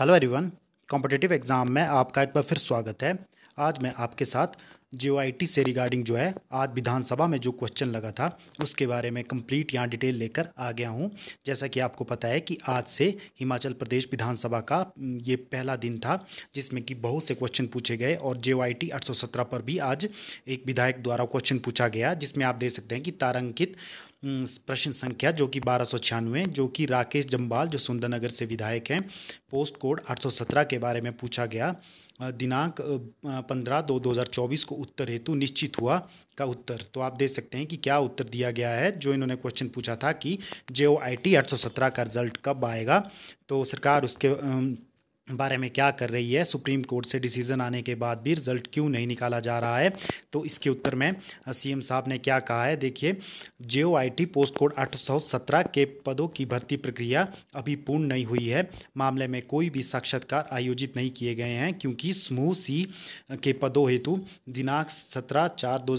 hello everyone competitive exam में आपका एक बार फिर स्वागत है आज मैं आपके साथ जे से रिगार्डिंग जो है आज विधानसभा में जो क्वेश्चन लगा था उसके बारे में कंप्लीट यहाँ डिटेल लेकर आ गया हूँ जैसा कि आपको पता है कि आज से हिमाचल प्रदेश विधानसभा का ये पहला दिन था जिसमें कि बहुत से क्वेश्चन पूछे गए और जे वाई पर भी आज एक विधायक द्वारा क्वेश्चन पूछा गया जिसमें आप देख सकते हैं कि तारंकित प्रश्न संख्या जो कि बारह सौ छियानवे जो कि राकेश जम्बाल जो सुंदरनगर से विधायक हैं पोस्ट कोड 817 के बारे में पूछा गया दिनांक 15 दो 2024 को उत्तर हेतु निश्चित हुआ का उत्तर तो आप देख सकते हैं कि क्या उत्तर दिया गया है जो इन्होंने क्वेश्चन पूछा था कि जे ओ आई टी आठ का रिजल्ट कब आएगा तो सरकार उसके बारे में क्या कर रही है सुप्रीम कोर्ट से डिसीज़न आने के बाद भी रिज़ल्ट क्यों नहीं निकाला जा रहा है तो इसके उत्तर में सीएम साहब ने क्या कहा है देखिए जे पोस्ट कोड 817 के पदों की भर्ती प्रक्रिया अभी पूर्ण नहीं हुई है मामले में कोई भी साक्षात्कार आयोजित नहीं किए गए हैं क्योंकि समूह सी के पदों हेतु दिनांक सत्रह चार दो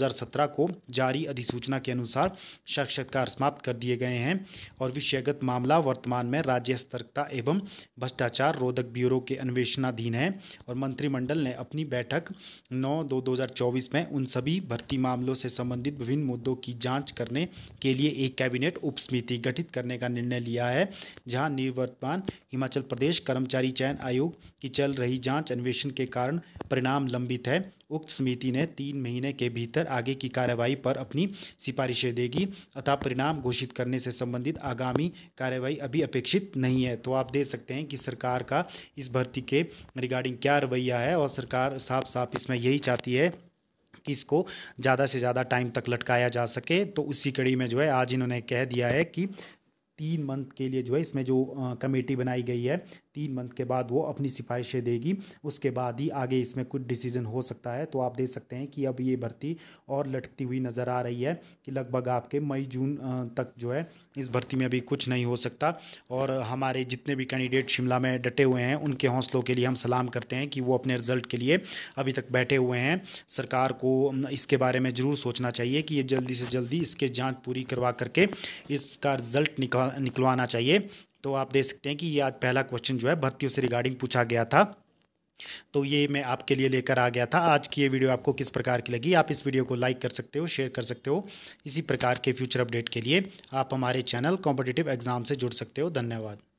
को जारी अधिसूचना के अनुसार साक्षात्कार समाप्त कर दिए गए हैं और विषयगत मामला वर्तमान में राज्य सतर्कता एवं भ्रष्टाचार रोधक ब्यूरो के अन्वेषणाधीन है और मंत्रिमंडल ने अपनी बैठक 9 दो 2024 में उन सभी भर्ती मामलों से संबंधित विभिन्न मुद्दों की जांच करने के लिए एक कैबिनेट समिति गठित करने का निर्णय लिया है जहां निवर्तमान हिमाचल प्रदेश कर्मचारी चयन आयोग की चल रही जांच अन्वेषण के कारण परिणाम लंबित है उक्त समिति ने तीन महीने के भीतर आगे की कार्यवाही पर अपनी सिफारिशें देगी अतः परिणाम घोषित करने से संबंधित आगामी कार्यवाही अभी अपेक्षित नहीं है तो आप देख सकते हैं कि सरकार का इस भर्ती के रिगार्डिंग क्या रवैया है और सरकार साफ साफ इसमें यही चाहती है कि इसको ज़्यादा से ज़्यादा टाइम तक लटकाया जा सके तो उसी कड़ी में जो है आज इन्होंने कह दिया है कि तीन मंथ के लिए जो है इसमें जो कमेटी बनाई गई है तीन मंथ के बाद वो अपनी सिफारिशें देगी उसके बाद ही आगे इसमें कुछ डिसीजन हो सकता है तो आप देख सकते हैं कि अब ये भर्ती और लटकती हुई नज़र आ रही है कि लगभग आपके मई जून तक जो है इस भर्ती में अभी कुछ नहीं हो सकता और हमारे जितने भी कैंडिडेट शिमला में डटे हुए हैं उनके हौसलों के लिए हम सलाम करते हैं कि वो अपने रिजल्ट के लिए अभी तक बैठे हुए हैं सरकार को इसके बारे में ज़रूर सोचना चाहिए कि ये जल्दी से जल्दी इसके जाँच पूरी करवा करके इसका रिजल्ट निकलवाना चाहिए तो आप देख सकते हैं कि ये आज पहला क्वेश्चन जो है भर्तियों से रिगार्डिंग पूछा गया था तो ये मैं आपके लिए लेकर आ गया था आज की ये वीडियो आपको किस प्रकार की लगी आप इस वीडियो को लाइक कर सकते हो शेयर कर सकते हो इसी प्रकार के फ्यूचर अपडेट के लिए आप हमारे चैनल कॉम्पिटिटिव एग्जाम से जुड़ सकते हो धन्यवाद